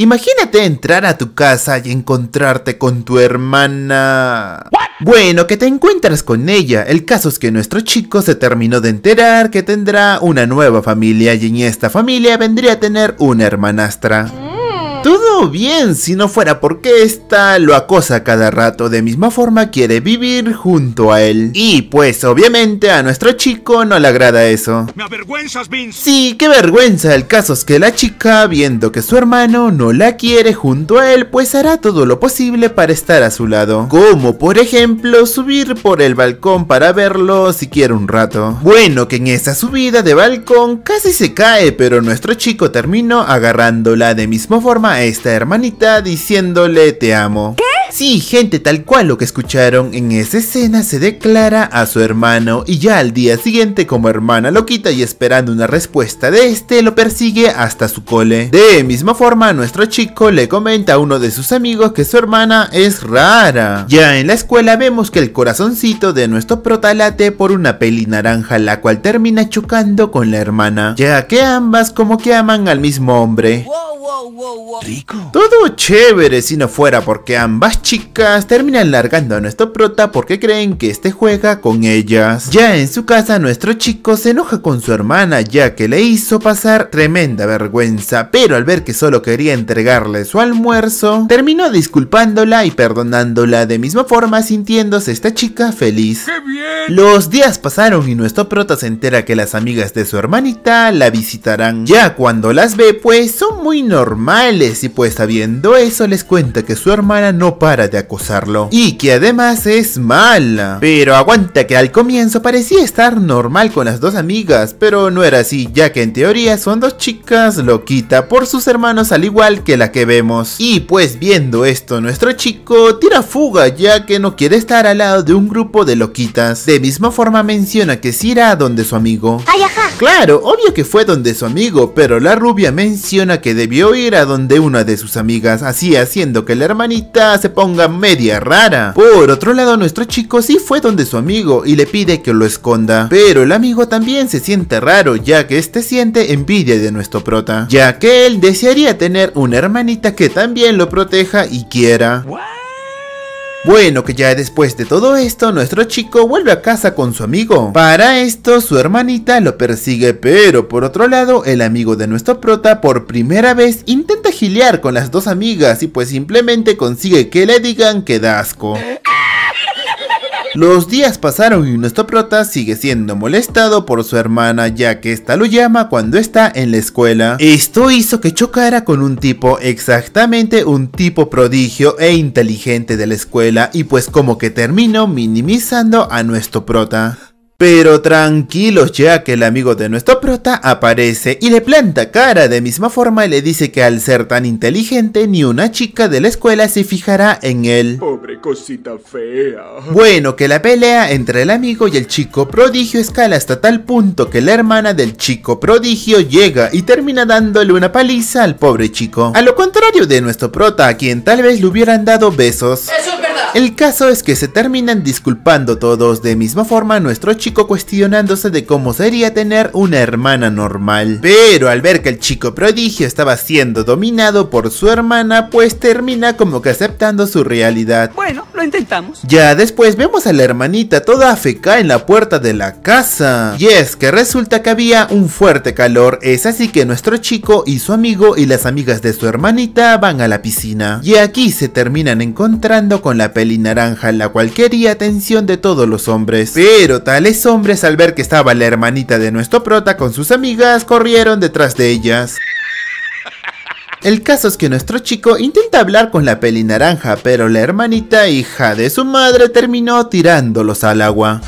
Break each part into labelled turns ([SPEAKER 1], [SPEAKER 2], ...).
[SPEAKER 1] Imagínate entrar a tu casa y encontrarte con tu hermana... Bueno, que te encuentras con ella. El caso es que nuestro chico se terminó de enterar que tendrá una nueva familia y en esta familia vendría a tener una hermanastra. Todo bien si no fuera porque esta lo acosa cada rato, de misma forma quiere vivir junto a él. Y pues obviamente a nuestro chico no le agrada eso. Sí, qué vergüenza, el caso es que la chica, viendo que su hermano no la quiere junto a él, pues hará todo lo posible para estar a su lado. Como por ejemplo subir por el balcón para verlo si quiere un rato. Bueno que en esa subida de balcón casi se cae, pero nuestro chico terminó agarrándola de misma forma a esta hermanita diciéndole te amo. Sí, gente, tal cual lo que escucharon, en esa escena se declara a su hermano y ya al día siguiente como hermana lo quita y esperando una respuesta de este lo persigue hasta su cole. De misma forma, nuestro chico le comenta a uno de sus amigos que su hermana es rara. Ya en la escuela vemos que el corazoncito de nuestro late por una peli naranja la cual termina chocando con la hermana, ya que ambas como que aman al mismo hombre. Rico. Todo chévere si no fuera porque ambas chicas terminan largando a nuestro prota porque creen que este juega con ellas. Ya en su casa nuestro chico se enoja con su hermana ya que le hizo pasar tremenda vergüenza, pero al ver que solo quería entregarle su almuerzo, terminó disculpándola y perdonándola de misma forma sintiéndose esta chica feliz. Los días pasaron y nuestro prota se entera que las amigas de su hermanita la visitarán. Ya cuando las ve pues son muy normales y pues sabiendo eso les cuenta que su hermana no para de acosarlo. Y que además es mala. Pero aguanta que al comienzo parecía estar normal con las dos amigas, pero no era así, ya que en teoría son dos chicas loquita por sus hermanos al igual que la que vemos. Y pues viendo esto, nuestro chico tira fuga ya que no quiere estar al lado de un grupo de loquitas. De misma forma menciona que se irá a donde su amigo. Claro, obvio que fue donde su amigo, pero la rubia menciona que debió ir a donde una de sus amigas, así haciendo que la hermanita se ponga media rara. Por otro lado, nuestro chico sí fue donde su amigo y le pide que lo esconda. Pero el amigo también se siente raro, ya que este siente envidia de nuestro prota. Ya que él desearía tener una hermanita que también lo proteja y quiera. Bueno, que ya después de todo esto, nuestro chico vuelve a casa con su amigo. Para esto, su hermanita lo persigue, pero por otro lado, el amigo de nuestro prota por primera vez intenta giliar con las dos amigas y pues simplemente consigue que le digan que da asco. Los días pasaron y nuestro prota sigue siendo molestado por su hermana ya que esta lo llama cuando está en la escuela. Esto hizo que chocara con un tipo, exactamente un tipo prodigio e inteligente de la escuela y pues como que terminó minimizando a nuestro prota. Pero tranquilos ya que el amigo de nuestro prota aparece y le planta cara de misma forma y le dice que al ser tan inteligente ni una chica de la escuela se fijará en él. Pobre cosita fea. Bueno, que la pelea entre el amigo y el chico prodigio escala hasta tal punto que la hermana del chico prodigio llega y termina dándole una paliza al pobre chico. A lo contrario de nuestro prota a quien tal vez le hubieran dado besos. El caso es que se terminan disculpando todos, de misma forma nuestro chico cuestionándose de cómo sería tener una hermana normal. Pero al ver que el chico prodigio estaba siendo dominado por su hermana, pues termina como que aceptando su realidad. Bueno, intentamos. Ya después vemos a la hermanita toda feca en la puerta de la casa. Y es que resulta que había un fuerte calor. Es así que nuestro chico y su amigo y las amigas de su hermanita van a la piscina. Y aquí se terminan encontrando con la peli naranja, la cual quería atención de todos los hombres. Pero tales hombres al ver que estaba la hermanita de nuestro prota con sus amigas corrieron detrás de ellas. El caso es que nuestro chico intenta hablar con la peli naranja, pero la hermanita hija de su madre terminó tirándolos al agua.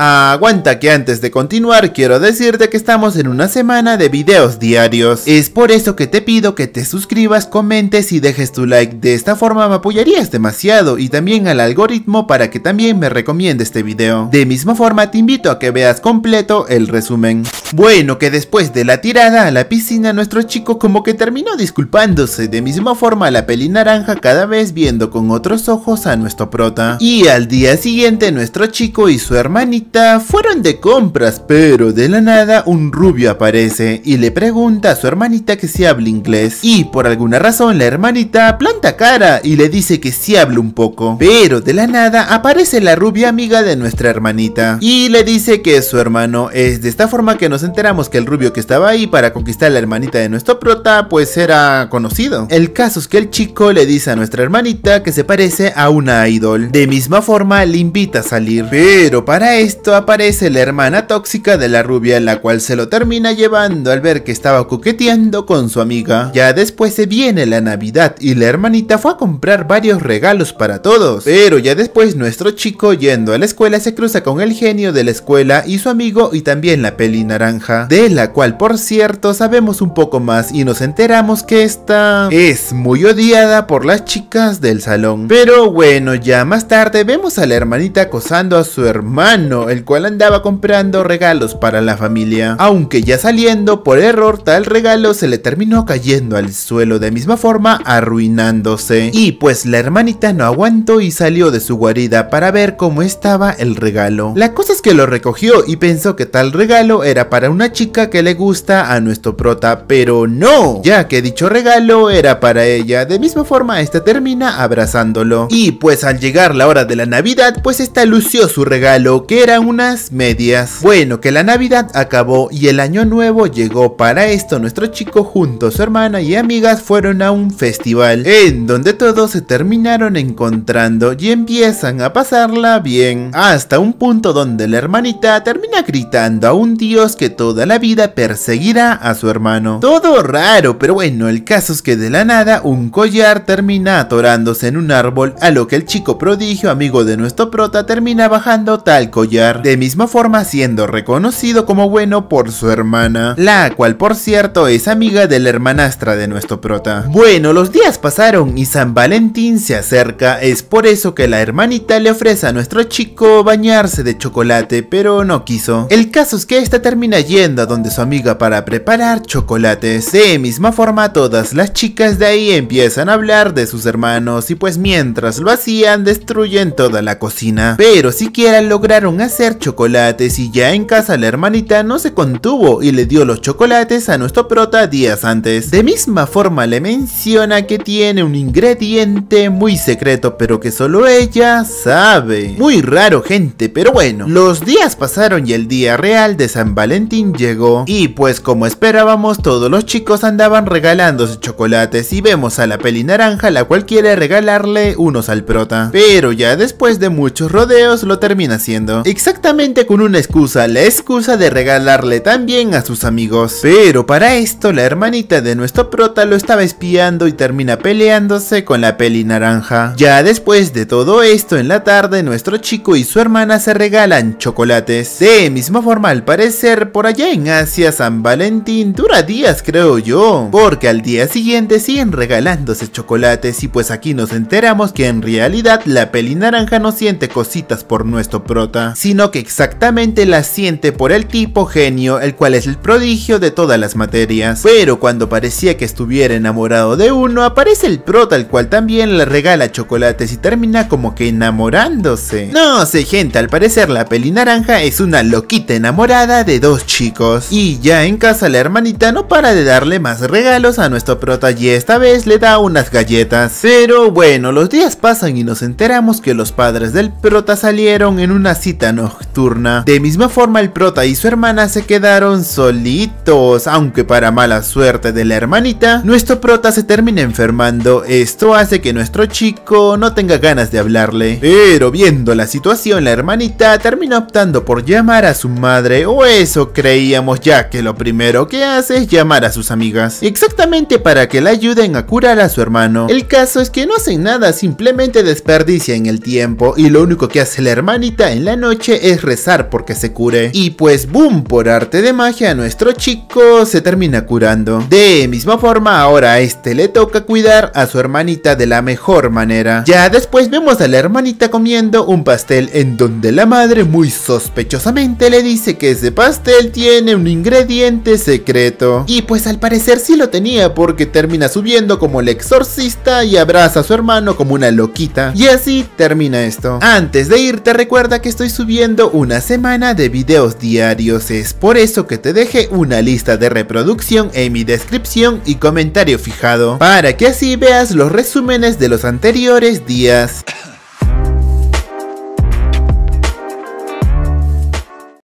[SPEAKER 1] Aguanta que antes de continuar quiero decirte que estamos en una semana de videos diarios. Es por eso que te pido que te suscribas, comentes y dejes tu like. De esta forma me apoyarías demasiado y también al algoritmo para que también me recomiende este video. De misma forma te invito a que veas completo el resumen. Bueno que después de la tirada a la piscina nuestro chico como que terminó disculpándose. De misma forma la peli naranja cada vez viendo con otros ojos a nuestro prota. Y al día siguiente nuestro chico y su hermanita fueron de compras, pero de la nada un rubio aparece y le pregunta a su hermanita que si habla inglés. Y por alguna razón la hermanita planta cara y le dice que si habla un poco. Pero de la nada aparece la rubia amiga de nuestra hermanita y le dice que su hermano es de esta forma que nos enteramos que el rubio que estaba ahí para conquistar la hermanita de nuestro prota pues era conocido. El caso es que el chico le dice a nuestra hermanita que se parece a una idol. De misma forma le invita a salir, pero para esto esto aparece la hermana tóxica de la rubia, en la cual se lo termina llevando al ver que estaba coqueteando con su amiga. Ya después se viene la Navidad y la hermanita fue a comprar varios regalos para todos. Pero ya después nuestro chico yendo a la escuela se cruza con el genio de la escuela y su amigo y también la peli naranja, de la cual por cierto sabemos un poco más y nos enteramos que esta es muy odiada por las chicas del salón. Pero bueno, ya más tarde vemos a la hermanita acosando a su hermano, el cual andaba comprando regalos para la familia. Aunque ya saliendo, por error, tal regalo se le terminó cayendo al suelo de misma forma, arruinándose. Y pues la hermanita no aguantó y salió de su guarida para ver cómo estaba el regalo. La cosa es que lo recogió y pensó que tal regalo era para una chica que le gusta a nuestro prota, pero no, ya que dicho regalo era para ella. De misma forma, esta termina abrazándolo. Y pues al llegar la hora de la Navidad, pues esta lució su regalo, que era unas medias. Bueno, que la Navidad acabó y el Año Nuevo llegó. Para esto, nuestro chico junto a su hermana y amigas fueron a un festival, en donde todos se terminaron encontrando y empiezan a pasarla bien. Hasta un punto donde la hermanita termina gritando a un dios que toda la vida perseguirá a su hermano. Todo raro, pero bueno, el caso es que de la nada un collar termina atorándose en un árbol, a lo que el chico prodigio, amigo de nuestro prota, termina bajando tal collar de misma forma siendo reconocido como bueno por su hermana, la cual por cierto es amiga de la hermanastra de nuestro prota. Bueno, los días pasaron y San Valentín se acerca, es por eso que la hermanita le ofrece a nuestro chico bañarse de chocolate, pero no quiso. El caso es que esta termina yendo a donde su amiga para preparar chocolates. De misma forma todas las chicas de ahí empiezan a hablar de sus hermanos y pues mientras lo hacían destruyen toda la cocina. Pero siquiera lograron hacerlo hacer chocolates y ya en casa la hermanita no se contuvo y le dio los chocolates a nuestro prota días antes. De misma forma le menciona que tiene un ingrediente muy secreto pero que solo ella sabe. Muy raro gente, pero bueno. Los días pasaron y el día real de San Valentín llegó. Y pues como esperábamos todos los chicos andaban regalándose chocolates y vemos a la peli naranja la cual quiere regalarle unos al prota. Pero ya después de muchos rodeos lo termina haciendo exactamente con una excusa, la excusa de regalarle también a sus amigos. Pero para esto la hermanita de nuestro prota lo estaba espiando y termina peleándose con la peli naranja. Ya después de todo esto en la tarde nuestro chico y su hermana se regalan chocolates. De misma forma al parecer por allá en Asia San Valentín dura días creo yo, porque al día siguiente siguen regalándose chocolates y pues aquí nos enteramos que en realidad la peli naranja no siente cositas por nuestro prota sino que exactamente la siente por el tipo genio, el cual es el prodigio de todas las materias. Pero cuando parecía que estuviera enamorado de uno, aparece el prota, el cual también le regala chocolates y termina como que enamorándose. No sé gente, al parecer la peli naranja es una loquita enamorada de dos chicos. Y ya en casa la hermanita no para de darle más regalos a nuestro prota y esta vez le da unas galletas. Pero bueno, los días pasan y nos enteramos que los padres del prota salieron en una cita nocturna. De misma forma el prota y su hermana se quedaron solitos, aunque para mala suerte de la hermanita, nuestro prota se termina enfermando, esto hace que nuestro chico no tenga ganas de hablarle. Pero viendo la situación la hermanita termina optando por llamar a su madre o eso creíamos ya que lo primero que hace es llamar a sus amigas. Exactamente para que la ayuden a curar a su hermano. El caso es que no hacen nada, simplemente desperdician el tiempo y lo único que hace la hermanita en la noche es rezar porque se cure. Y pues boom, por arte de magia nuestro chico se termina curando. De misma forma ahora a este le toca cuidar a su hermanita de la mejor manera. Ya después vemos a la hermanita comiendo un pastel en donde la madre muy sospechosamente le dice que ese pastel tiene un ingrediente secreto. Y pues al parecer sí lo tenía porque termina subiendo como el exorcista y abraza a su hermano como una loquita. Y así termina esto. Antes de irte recuerda que estoy subiendo una semana de videos diarios, es por eso que te deje una lista de reproducción en mi descripción y comentario fijado, para que así veas los resúmenes de los anteriores días.